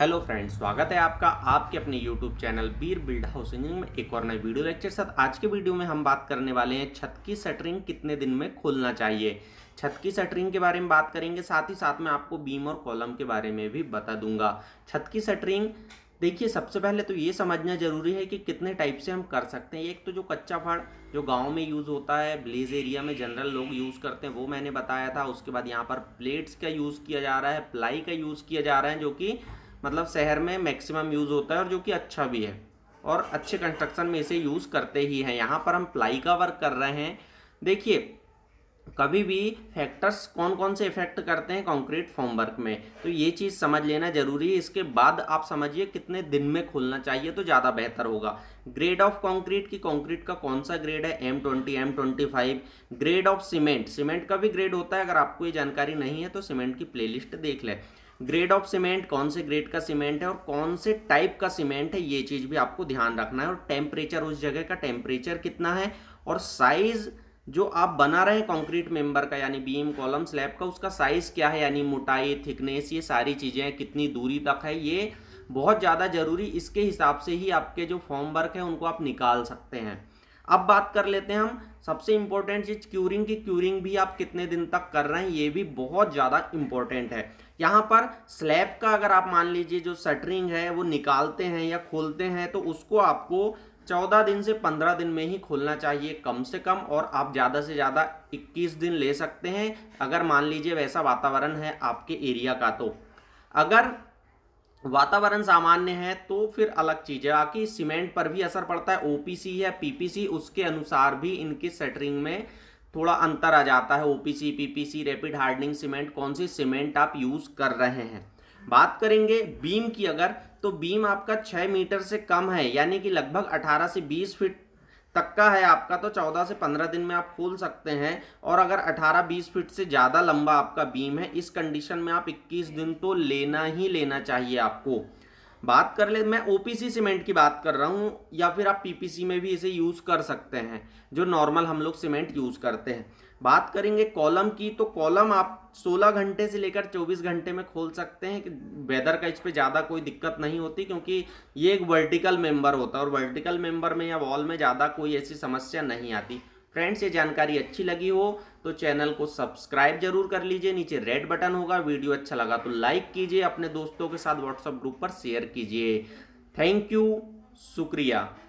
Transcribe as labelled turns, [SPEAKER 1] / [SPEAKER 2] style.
[SPEAKER 1] hello friends स्वागत है आपका आपके अपने YouTube channel Bir build housing में एक और नए वीडियो लेक्चर साथ आज के वीडियो में हम बात करने वाले हैं छत की सटरिंग कितने दिन में खोलना चाहिए छत की सटरिंग के बारे में बात करेंगे साथ ही साथ में आपको बीम और कॉलम के बारे में भी बता दूंगा छत की सटरिंग देखिए सबसे पहले तो ये समझना ज़रूरी है कि कितने टाइप से हम कर सकते हैं एक तो जो कच्चा फाड़ जो गांव में यूज़ होता है ब्लेज एरिया में जनरल लोग यूज़ करते हैं वो मैंने बताया था उसके बाद यहाँ पर प्लेट्स का यूज़ किया जा रहा है प्लाई का यूज़ किया जा रहा है जो कि मतलब शहर में मैक्सिमम यूज़ होता है और जो कि अच्छा भी है और अच्छे कंस्ट्रक्शन में इसे यूज़ करते ही हैं यहाँ पर हम प्लाई का वर्क कर रहे हैं देखिए कभी भी फैक्टर्स कौन कौन से इफेक्ट करते हैं कंक्रीट फॉर्मवर्क में तो ये चीज़ समझ लेना जरूरी है इसके बाद आप समझिए कितने दिन में खोलना चाहिए तो ज़्यादा बेहतर होगा ग्रेड ऑफ कंक्रीट की कंक्रीट का कौन सा ग्रेड है M twenty M twenty five grade of cement cement का भी ग्रेड होता है अगर आपको ये जानकारी नहीं है तो सीमेंट की प्ले देख लें ग्रेड ऑफ सीमेंट कौन से ग्रेड का सीमेंट है और कौन से टाइप का सीमेंट है ये चीज़ भी आपको ध्यान रखना है और टेम्परेचर उस जगह का टेम्परेचर कितना है और साइज़ जो आप बना रहे हैं कंक्रीट मेंबर का यानी बीम कॉलम स्लैब का उसका साइज़ क्या है यानी मोटाई थिकनेस ये सारी चीज़ें कितनी दूरी तक है ये बहुत ज़्यादा ज़रूरी इसके हिसाब से ही आपके जो फॉर्म वर्क है उनको आप निकाल सकते हैं अब बात कर लेते हैं हम सबसे इम्पोर्टेंट चीज़ क्यूरिंग की क्यूरिंग भी आप कितने दिन तक कर रहे हैं ये भी बहुत ज़्यादा इम्पोर्टेंट है यहाँ पर स्लैब का अगर आप मान लीजिए जो सटरिंग है वो निकालते हैं या खोलते हैं तो उसको आपको चौदह दिन से पंद्रह दिन में ही खोलना चाहिए कम से कम और आप ज़्यादा से ज़्यादा इक्कीस दिन ले सकते हैं अगर मान लीजिए वैसा वातावरण है आपके एरिया का तो अगर वातावरण सामान्य है तो फिर अलग चीज़ है बाकी सीमेंट पर भी असर पड़ता है ओपीसी या पीपीसी उसके अनुसार भी इनकी सेटरिंग में थोड़ा अंतर आ जाता है OPC PPC rapid hardening cement कौन सी सीमेंट आप यूज़ कर रहे हैं बात करेंगे बीम की अगर तो बीम आपका छः मीटर से कम है यानी कि लगभग अठारह से बीस फीट तक का है आपका तो 14 से 15 दिन में आप खोल सकते हैं और अगर 18-20 फीट से ज़्यादा लंबा आपका बीम है इस कंडीशन में आप 21 दिन तो लेना ही लेना चाहिए आपको बात कर ले मैं ओपीसी सीमेंट की बात कर रहा हूँ या फिर आप पीपीसी में भी इसे यूज़ कर सकते हैं जो नॉर्मल हम लोग सीमेंट यूज़ करते हैं बात करेंगे कॉलम की तो कॉलम आप 16 घंटे से लेकर 24 घंटे में खोल सकते हैं कि वेदर का इस पर ज़्यादा कोई दिक्कत नहीं होती क्योंकि ये एक वर्टिकल मेंबर होता है और वर्टिकल मेंबर में या वॉल में ज़्यादा कोई ऐसी समस्या नहीं आती फ्रेंड्स ये जानकारी अच्छी लगी हो तो चैनल को सब्सक्राइब जरूर कर लीजिए नीचे रेड बटन होगा वीडियो अच्छा लगा तो लाइक कीजिए अपने दोस्तों के साथ व्हाट्सएप ग्रुप पर शेयर कीजिए थैंक यू शुक्रिया